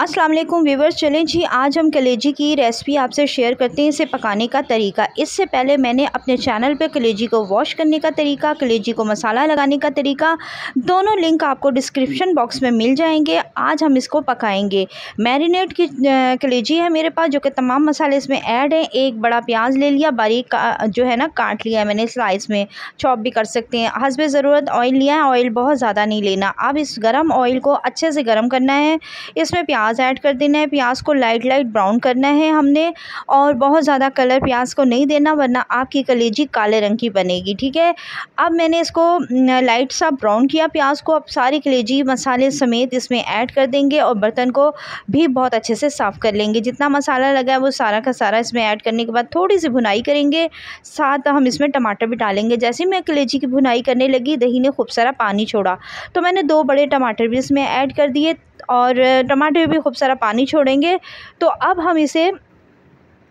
अस्सलाम वालेकुम व्यूवर्स चलें जी आज हम कलेजी की रेसिपी आपसे शेयर करते हैं इसे पकाने का तरीका इससे पहले मैंने अपने चैनल पर कलेजी को वॉश करने का तरीका कलेजी को मसाला लगाने का तरीका दोनों लिंक आपको डिस्क्रिप्शन बॉक्स में मिल जाएंगे आज हम इसको पकाएंगे मैरिनेट की कलेजी है मेरे पास जो कि तमाम मसाले इसमें ऐड हैं एक बड़ा प्याज ले लिया बारीक जो है ना काट लिया है मैंने स्लाइस में चॉप भी कर सकते हैं हसब ज़रूरत ऑयल लिया है ऑयल बहुत ज़्यादा नहीं लेना अब इस गर्म ऑयल को अच्छे से गर्म करना है इसमें प्याज प्याज ऐड कर देना है प्याज को लाइट लाइट ब्राउन करना है हमने और बहुत ज़्यादा कलर प्याज को नहीं देना वरना आपकी कलेजी काले रंग की बनेगी ठीक है अब मैंने इसको लाइट सा ब्राउन किया प्याज को अब सारी कलेजी मसाले समेत इसमें ऐड कर देंगे और बर्तन को भी बहुत अच्छे से साफ़ कर लेंगे जितना मसाला लगा है वो सारा का सारा इसमें ऐड करने के बाद थोड़ी सी भुनाई करेंगे साथ हम इसमें टमाटर भी डालेंगे जैसे ही मैं कलेजी की भुनाई करने लगी दही ने खूब सारा पानी छोड़ा तो मैंने दो बड़े टमाटर भी इसमें ऐड कर दिए और टमाटर भी खूब सारा पानी छोड़ेंगे तो अब हम इसे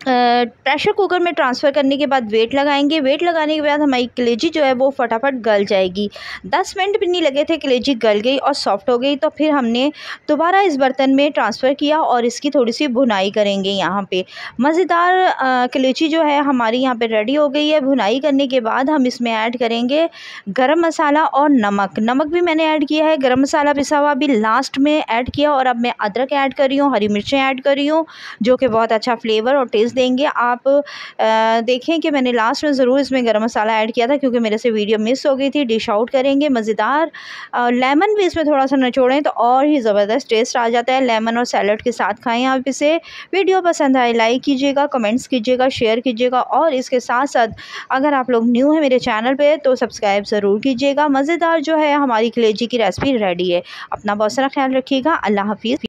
प्रेशर कुकर में ट्रांसफ़र करने के बाद वेट लगाएंगे वेट लगाने के बाद हमारी कलेजी जो है वो फटाफट गल जाएगी दस मिनट भी नहीं लगे थे कलेजी गल गई और सॉफ्ट हो गई तो फिर हमने दोबारा इस बर्तन में ट्रांसफ़र किया और इसकी थोड़ी सी भुनाई करेंगे यहाँ पर मज़ेदार कलेजी जो है हमारी यहाँ पर रेडी हो गई है भुनाई करने के बाद हम इसमें ऐड करेंगे गर्म मसाला और नमक नमक भी मैंने ऐड किया है गर्म मसाला पिसा हुआ भी लास्ट में ऐड किया और अब मैं अदरक ऐड कर रही हूँ हरी मिर्चें ऐड कर रही हूँ जो कि बहुत अच्छा फ्लेवर और टेस्ट देंगे आप देखें कि मैंने लास्ट में ज़रूर इसमें गर्म मसाला ऐड किया था क्योंकि मेरे से वीडियो मिस हो गई थी डिश आउट करेंगे मज़ेदार लेमन भी इसमें थोड़ा सा नचोड़ें तो और ही ज़बरदस्त टेस्ट आ जाता है लेमन और सैलड के साथ खाएँ आप इसे वीडियो पसंद आए लाइक कीजिएगा कमेंट्स कीजिएगा शेयर कीजिएगा और इसके साथ साथ अगर आप लोग न्यू हैं मेरे चैनल पर तो सब्सक्राइब ज़रूर कीजिएगा मज़ेदार जो है हमारी कलेजी की रेसिपी रेडी है अपना बहुत सारा ख्याल रखिएगा अल्लाह हाफिज़